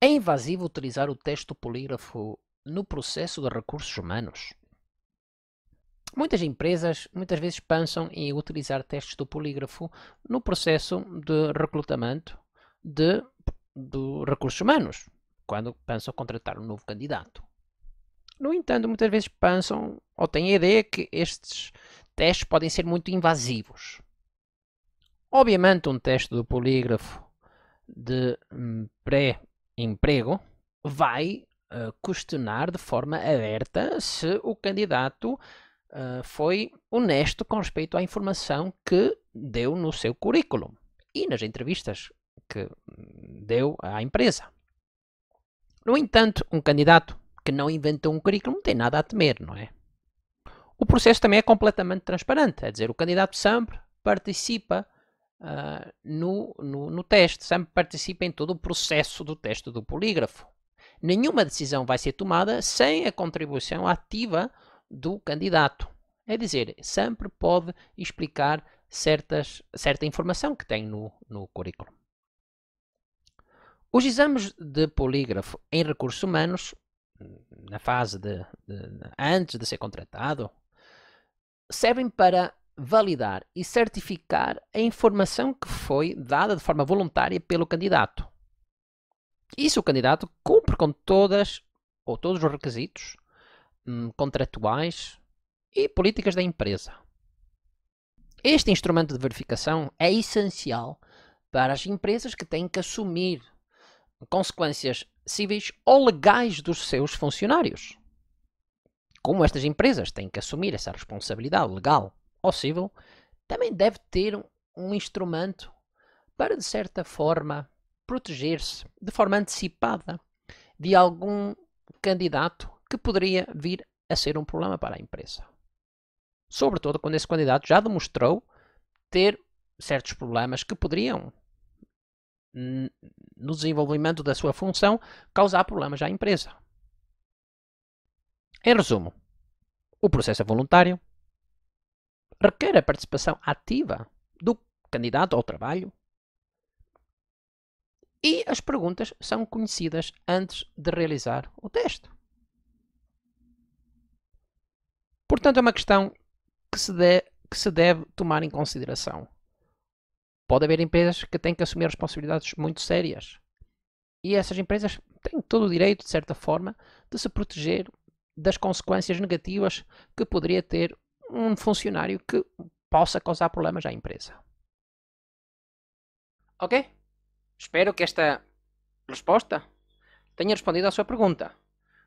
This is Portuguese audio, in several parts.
É invasivo utilizar o teste do polígrafo no processo de recursos humanos? Muitas empresas muitas vezes pensam em utilizar testes do polígrafo no processo de recrutamento de, de recursos humanos, quando pensam contratar um novo candidato. No entanto, muitas vezes pensam ou têm a ideia que estes testes podem ser muito invasivos. Obviamente, um teste do polígrafo de hum, pré emprego vai uh, questionar de forma aberta se o candidato uh, foi honesto com respeito à informação que deu no seu currículo e nas entrevistas que hum, deu à empresa. No entanto, um candidato que não inventou um currículo não tem nada a temer, não é? O processo também é completamente transparente, é dizer, o candidato sempre participa uh, no, no, no teste. sempre participa em todo o processo do teste do polígrafo. Nenhuma decisão vai ser tomada sem a contribuição ativa do candidato. É dizer, sempre pode explicar certas, certa informação que tem no, no currículo. Os exames de polígrafo em recursos humanos, na fase de, de antes de ser contratado, servem para validar e certificar a informação que foi dada de forma voluntária pelo candidato. E se o candidato cumpre com todas ou todos os requisitos hum, contratuais e políticas da empresa. Este instrumento de verificação é essencial para as empresas que têm que assumir consequências cíveis ou legais dos seus funcionários. Como estas empresas têm que assumir essa responsabilidade legal possível, também deve ter um instrumento para, de certa forma, proteger-se de forma antecipada de algum candidato que poderia vir a ser um problema para a empresa. Sobretudo quando esse candidato já demonstrou ter certos problemas que poderiam, no desenvolvimento da sua função, causar problemas à empresa. Em resumo, o processo é voluntário, requer a participação ativa do candidato ao trabalho e as perguntas são conhecidas antes de realizar o teste. Portanto, é uma questão que se, de, que se deve tomar em consideração. Pode haver empresas que têm que assumir responsabilidades muito sérias. E essas empresas têm todo o direito, de certa forma, de se proteger das consequências negativas que poderia ter um funcionário que possa causar problemas à empresa. Ok? Espero que esta resposta tenha respondido à sua pergunta.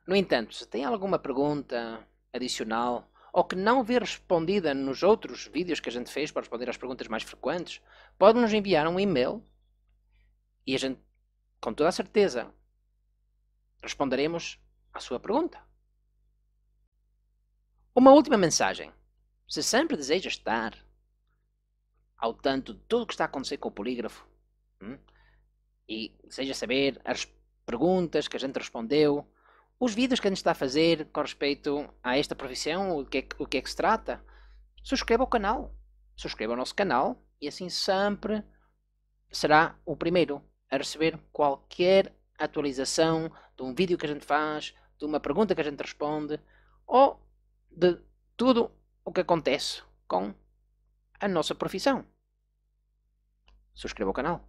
No entanto, se tem alguma pergunta adicional ou que não vê respondida nos outros vídeos que a gente fez para responder às perguntas mais frequentes, pode nos enviar um e-mail e a gente, com toda a certeza, responderemos à sua pergunta. Uma última mensagem. Se sempre deseja estar ao tanto de tudo o que está a acontecer com o polígrafo hum, e deseja saber as perguntas que a gente respondeu, os vídeos que a gente está a fazer com respeito a esta profissão, o que é, o que, é que se trata, subscreva o canal. Subscreva o nosso canal e assim sempre será o primeiro a receber qualquer atualização de um vídeo que a gente faz, de uma pergunta que a gente responde ou de tudo o que acontece com a nossa profissão. Subscreva o canal.